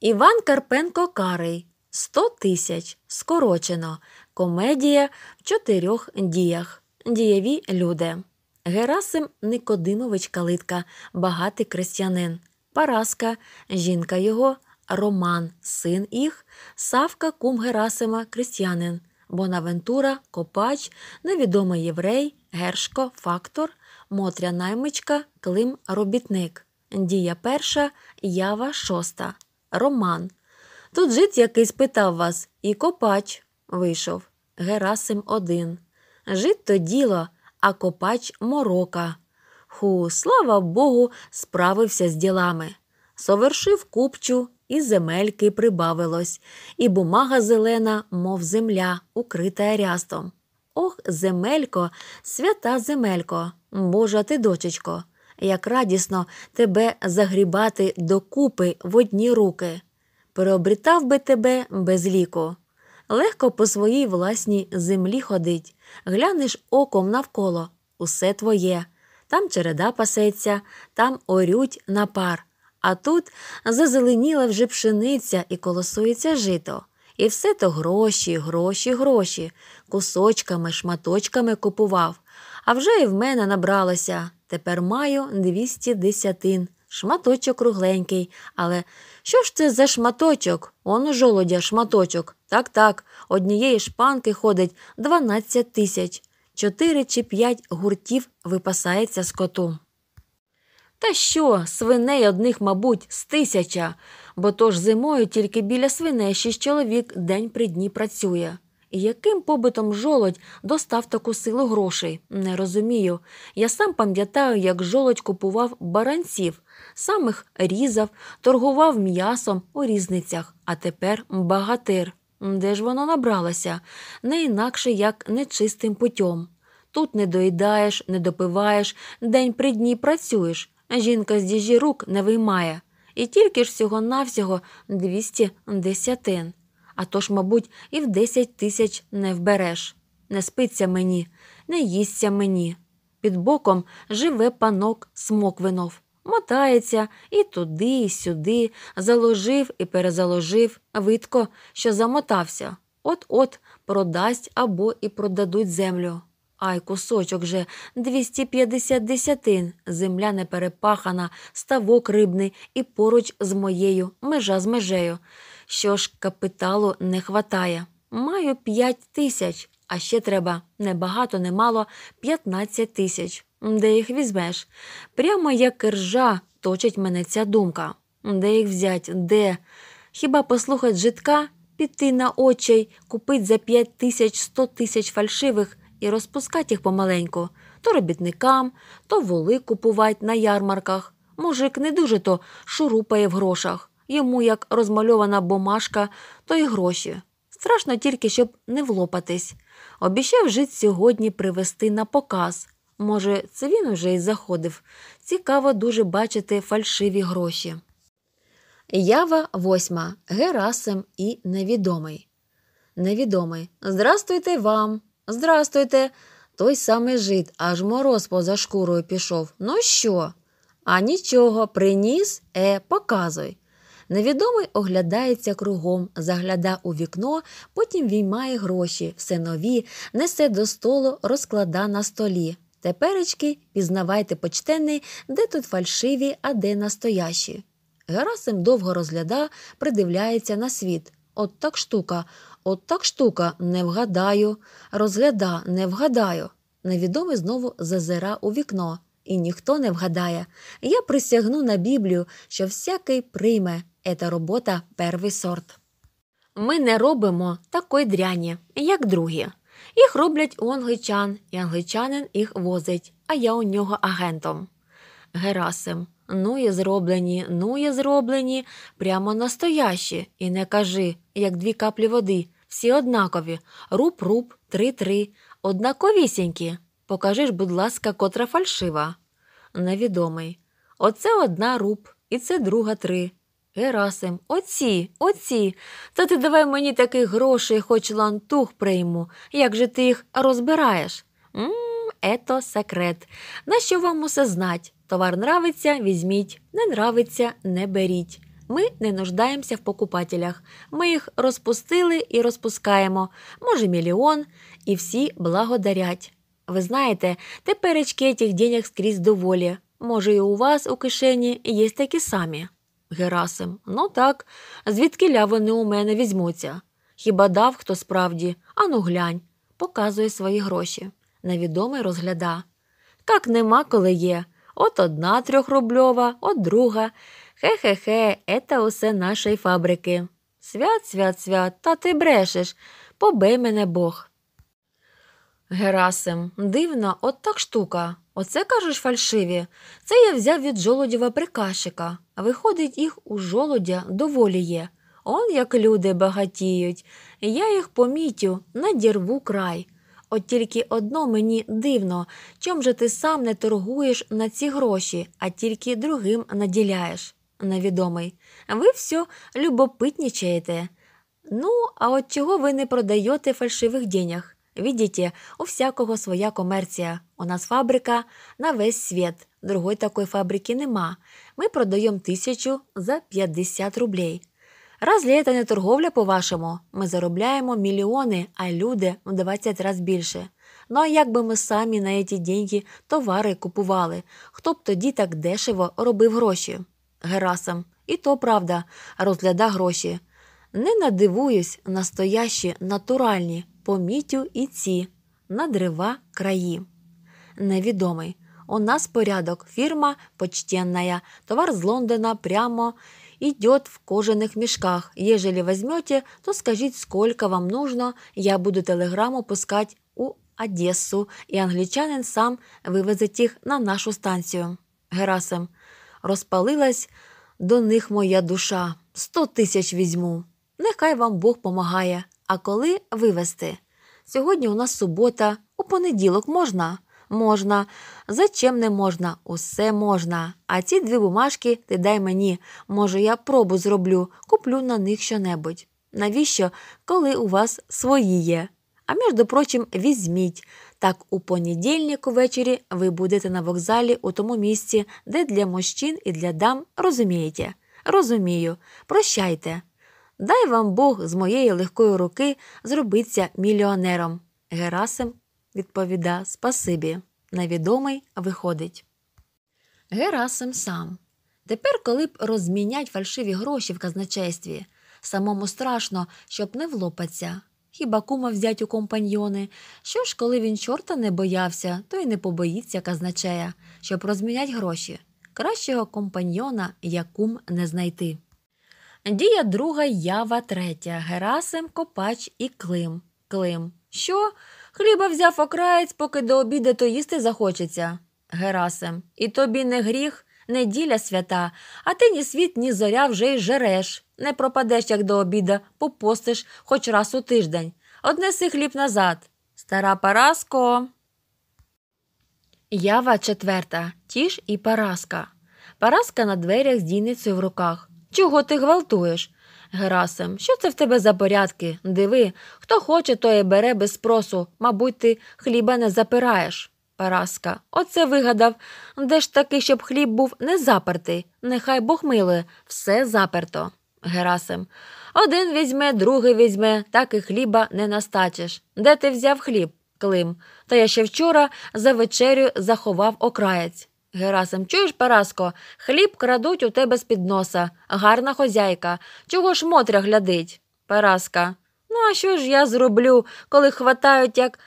Іван Карпенко Карий 100 тисяч. Скорочено. Комедія в чотирьох діях. Дієві люди. Герасим Никодимович Калитка, багатий крестянин. Параска, жінка його, Роман, син їх, Савка Кум Герасима, Крестьянин, Бонавентура, Копач, невідомий єврей, Гершко, Фактор, Мотря Наймичка, Клим Робітник. Дія перша, Ява шоста. Роман. Тут жит якийсь питав вас, і копач вийшов. Герасим один. Жит то діло, а копач морока. Ху, слава Богу, справився з ділами. Совершив купчу, і земельки прибавилось, і бумага зелена, мов земля, укрита рястом. Ох, земелько, свята земелько, Божа ти дочечко як радісно тебе загрібати докупи в одні руки, приобрітав би тебе без ліку. Легко по своїй власній землі ходить, глянеш оком навколо, усе твоє. Там череда пасеться, там орють на пар, а тут зазеленіла вже пшениця і колосується жито. І все то гроші, гроші, гроші, кусочками, шматочками купував. А вже і в мене набралося. Тепер маю 200 десятин. Шматочок кругленький. Але що ж це за шматочок? Он у жолодя шматочок. Так так, однієї шпанки ходить 12 тисяч. Чотири чи п'ять гуртів випасається скоту. Та що, свиней одних, мабуть, з тисяча, бо тож зимою тільки біля свиней шість чоловік день при дні працює яким побитом жолодь достав таку силу грошей, не розумію. Я сам пам'ятаю, як жолодь купував баранців, сам їх різав, торгував м'ясом у різницях, а тепер багатир. Де ж воно набралося, не інакше як нечистим путем. Тут не доїдаєш, не допиваєш, день при дні працюєш, жінка з діжі рук не виймає, і тільки ж всього навсього двісті десятин а тож, мабуть, і в десять тисяч не вбереш. Не спиться мені, не їсться мені. Під боком живе панок Смоквинов. Мотається і туди, і сюди, заложив і перезаложив, видко, що замотався. От-от продасть або і продадуть землю. Ай, кусочок же 250 десятин, земля не перепахана, ставок рибний і поруч з моєю, межа з межею що ж капіталу не хватає. Маю п'ять тисяч, а ще треба не небагато, немало п'ятнадцять тисяч. Де їх візьмеш? Прямо як ржа точить мене ця думка. Де їх взять? Де? Хіба послухати житка, піти на очей, купити за п'ять тисяч сто тисяч фальшивих і розпускати їх помаленьку, то робітникам, то воли купувати на ярмарках. Мужик не дуже то шурупає в грошах йому як розмальована бумажка, то й гроші. Страшно тільки, щоб не влопатись. Обіщав жит сьогодні привезти на показ. Може, це він уже й заходив. Цікаво дуже бачити фальшиві гроші. Ява восьма. Герасим і невідомий. Невідомий. Здрастуйте вам. Здрастуйте. Той самий жит, аж мороз поза шкурою пішов. Ну що? А нічого, приніс, е, показуй. Невідомий оглядається кругом, загляда у вікно, потім віймає гроші, все нові, несе до столу, розклада на столі. Теперечки пізнавайте почтений, де тут фальшиві, а де настоящі. Герасим довго розгляда, придивляється на світ. От так штука, от так штука, не вгадаю. Розгляда, не вгадаю. Невідомий знову зазира у вікно, і ніхто не вгадає. Я присягну на Біблію, що всякий прийме. Это робота первий сорт. Ми не робимо такої дряні, як другі. Їх роблять у англичан, і англичанин їх возить, а я у нього агентом. Герасим. Ну і зроблені, ну є зроблені, прямо настоящі. І не кажи, як дві каплі води, всі однакові. Руб-руб, три-три, однаковісінькі. Покажи ж, будь ласка, котра фальшива. Невідомий. Оце одна руб, і це друга три. Герасим, оці, оці. Та ти давай мені таких грошей, хоч лантух прийму. Як же ти їх розбираєш? Мм, ето секрет. На що вам усе знать? Товар нравиться, візьміть, не нравиться, не беріть. Ми не нуждаємося в покупателях. Ми їх розпустили і розпускаємо, може, мільйон, і всі благодарять. Ви знаєте, теперечки тих денег скрізь доволі. Може, і у вас у кишені є такі самі. Герасим. Ну так, звідки вони у мене візьмуться? Хіба дав хто справді? Ану глянь, показує свої гроші. Невідомий розгляда. Так нема, коли є. От одна трьохрубльова, от друга. Хе-хе-хе, ета усе нашої фабрики. Свят, свят, свят, та ти брешеш, побий мене Бог. Герасим, дивна, от так штука. Оце кажеш фальшиві. Це я взяв від жолодіва прикашика, виходить, їх у жолодя доволі є. Он як люди багатіють. Я їх помітю, надірву край. От тільки одно мені дивно, чим же ти сам не торгуєш на ці гроші, а тільки другим наділяєш. Невідомий. Ви все любопитнічаєте. Ну, а от чого ви не продаєте фальшивих денях? Видите, у всякого своя комерція. У нас фабрика на весь світ. Другої такої фабрики нема. Ми продаємо тисячу за 50 рублей. Разве это не торговля, по-вашому? Ми заробляємо мільйони, а люди в 20 разів більше. Ну а як би ми самі на ці деньги товари купували, хто б тоді так дешево робив гроші? Герасим, і то правда, розгляда гроші. Не надивуюсь, настоящі, натуральні помітю і ці на дрива краї. Невідомий. У нас порядок. фірма почтенна, Товар з Лондона прямо идет в кожаных мішках. Ежели возьмете, то скажіть, сколько вам нужно. Я буду телеграму пускати у Одесу, і англічанин сам вивезе їх на нашу станцію. Герасим. Розпалилась до них моя душа. Сто тисяч візьму. Нехай вам Бог помагає. А коли вивезти? Сьогодні у нас субота, у понеділок можна? Можна. Зачем не можна? Усе можна. А ці дві бумажки ти дай мені. Може, я пробу зроблю, куплю на них щонебудь. Навіщо, коли у вас свої є? А між прочим, візьміть. Так у понедільник увечері ви будете на вокзалі у тому місці, де для мужчин і для дам розумієте. Розумію. Прощайте. Дай вам Бог з моєї легкої руки зробиться мільйонером. Герасим відповіда Спасибі. Невідомий виходить. Герасим сам. Тепер, коли б розмінять фальшиві гроші в казначействі, самому страшно, щоб не влопаться. Хіба кума взять у компаньйони. Що ж, коли він чорта не боявся, то й не побоїться казначея, щоб розмінять гроші. Кращого компаньйона як кум не знайти. Дія друга ява третя. Герасим, Копач і Клим. Клим. Що? Хліба взяв окраєць, поки до обіду, то їсти захочеться. Герасим. І тобі не гріх, неділя свята, а ти ні світ, ні зоря вже й жереш. Не пропадеш, як до обіда, попостиш хоч раз у тиждень. Однеси хліб назад. Стара Параско. Ява четверта. Тіж і Параска. Параска на дверях з дійницею в руках. Чого ти гвалтуєш? Герасим, що це в тебе за порядки? Диви, хто хоче, то і бере без спросу, мабуть, ти хліба не запираєш. Параска, оце вигадав. Де ж таки, щоб хліб був не запертий? Нехай Бог милує, все заперто. Герасим. Один візьме, другий візьме, так і хліба не настачиш. Де ти взяв хліб? Клим. Та я ще вчора за вечерю заховав окраєць. Герасим, чуєш, Параско, хліб крадуть у тебе з під носа. Гарна хозяйка. Чого ж Мотря глядить? Параска. Ну, а що ж я зроблю, коли хватають, як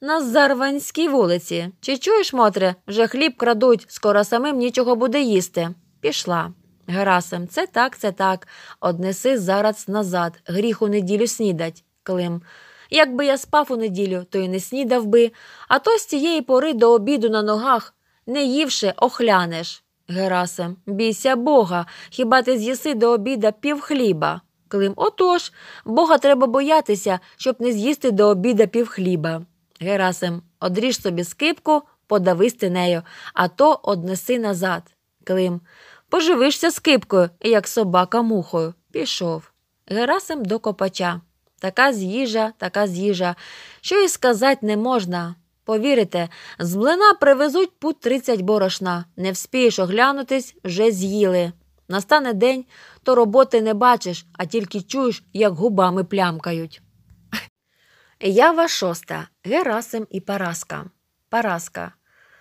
на Зарванській вулиці? Чи чуєш, Мотре, вже хліб крадуть, скоро самим нічого буде їсти. Пішла. Герасим, це так, це так. Однеси зараз назад, гріх у неділю снідать. Клим. Якби я спав у неділю, то й не снідав би, а то з цієї пори до обіду на ногах не ївши, охлянеш. Герасим, бійся Бога, хіба ти з'їси до обіда пів хліба? Клим, отож, Бога треба боятися, щоб не з'їсти до обіда пів хліба. Герасим, одріж собі скипку, подависти нею, а то однеси назад. Клим, поживишся скипкою, як собака мухою. Пішов. Герасим до копача. Така з'їжа, така з'їжа, що й сказати не можна. Повірите, з блина привезуть пут тридцять борошна, не вспієш оглянутись, вже з'їли. Настане день, то роботи не бачиш, а тільки чуєш, як губами плямкають. Ява шоста Герасим і Параска. Параска.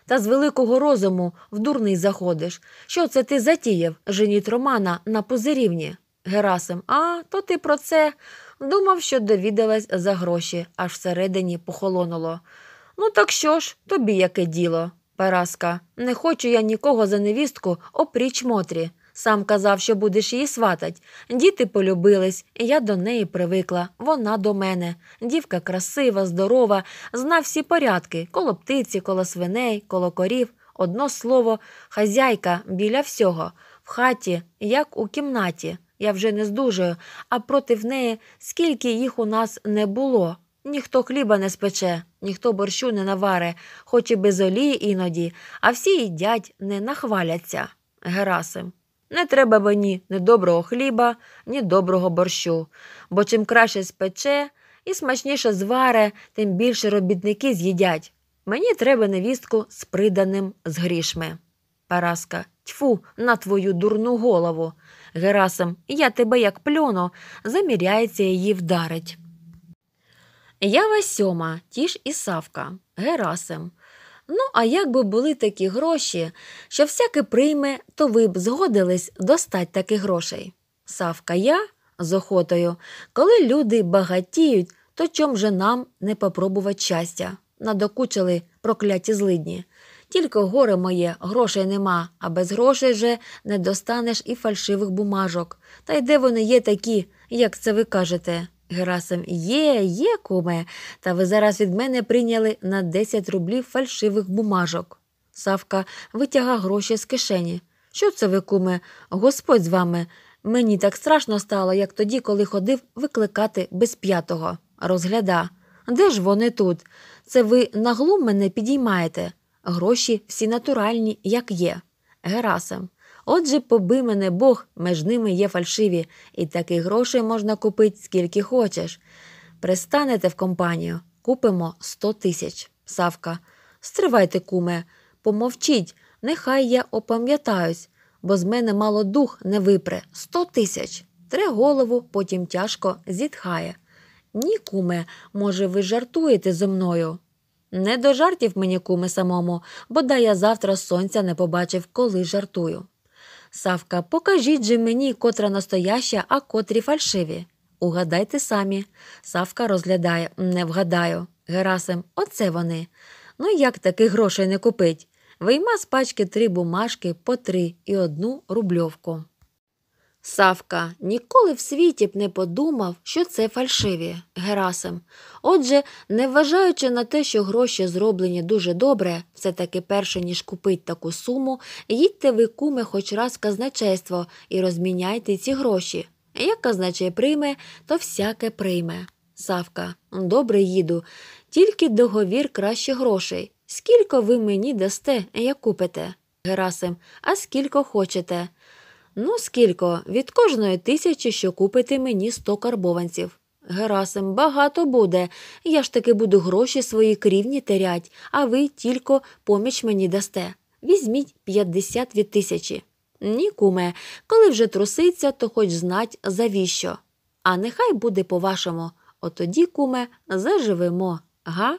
Та з великого розуму в дурний заходиш. Що це ти затіяв, женіт Романа на позирівні? Герасим, а то ти про це. Думав, що довідалась за гроші, аж всередині похолонуло. Ну, так що ж, тобі яке діло, Параска, не хочу я нікого за невістку опріч Мотрі. Сам казав, що будеш її сватать. Діти полюбились, я до неї привикла, вона до мене. Дівка красива, здорова, зна всі порядки коло птиці, коло свиней, коло корів. Одно слово, хазяйка біля всього, в хаті, як у кімнаті. Я вже не здужую, а проти неї скільки їх у нас не було. Ніхто хліба не спече, ніхто борщу не наваре, хоч і без олії іноді, а всі їдять, не нахваляться. Герасим. Не треба мені ні доброго хліба, ні доброго борщу, бо чим краще спече і смачніше зваре, тим більше робітники з'їдять. Мені треба невістку з приданим з грішми. Параска. Тьфу, на твою дурну голову. Герасим, я тебе як плюну, заміряється її вдарить. Я сьома, ті ж і Савка, Герасим. Ну, а якби були такі гроші, що всяке прийме, то ви б згодились достать таких грошей. Савка я з охотою, коли люди багатіють, то чом же нам не попробувати щастя? Надокучили прокляті злидні. Тільки горе моє, грошей нема, а без грошей же не достанеш і фальшивих бумажок. Та й де вони є такі, як це ви кажете? Герасим є, є, куме, та ви зараз від мене прийняли на 10 рублів фальшивих бумажок. Савка витяга гроші з кишені. Що це ви, куме, господь з вами? Мені так страшно стало, як тоді, коли ходив викликати без п'ятого. Розгляда. Де ж вони тут? Це ви наглум мене підіймаєте? Гроші всі натуральні, як є. Герасим. Отже, поби мене Бог, меж ними є фальшиві, і таких грошей можна купити скільки хочеш. Пристанете в компанію, купимо сто тисяч. Савка. Стривайте, куме, помовчіть, нехай я опам'ятаюсь, бо з мене мало дух не випре. Сто тисяч. Тре голову, потім тяжко зітхає. Ні, куме, може, ви жартуєте зо мною? Не до жартів мені, куме, самому, бодай я завтра сонця не побачив, коли жартую. Савка, покажіть же мені, котра настояща, а котрі фальшиві. Угадайте самі. Савка розглядає, не вгадаю. Герасим, оце вони. Ну як таких грошей не купить? Вийма з пачки три бумажки по три і одну рубльовку. Савка ніколи в світі б не подумав, що це фальшиві Герасим. Отже, не вважаючи на те, що гроші зроблені дуже добре, все таки перше ніж купить таку суму, їдьте ви куми хоч раз в казначейство і розміняйте ці гроші. Як казначей прийме, то всяке прийме. Савка, добре їду, тільки договір краще грошей. Скільки ви мені дасте, як купите? Герасим, а скільки хочете. Ну, скілько? Від кожної тисячі, що купите мені сто карбованців. Герасим, багато буде. Я ж таки буду гроші свої крівні терять, а ви тільки поміч мені дасте. Візьміть п'ятдесят від тисячі. Ні, куме, коли вже труситься, то хоч знать завіщо. А нехай буде по вашому. Отоді, куме, заживемо, га?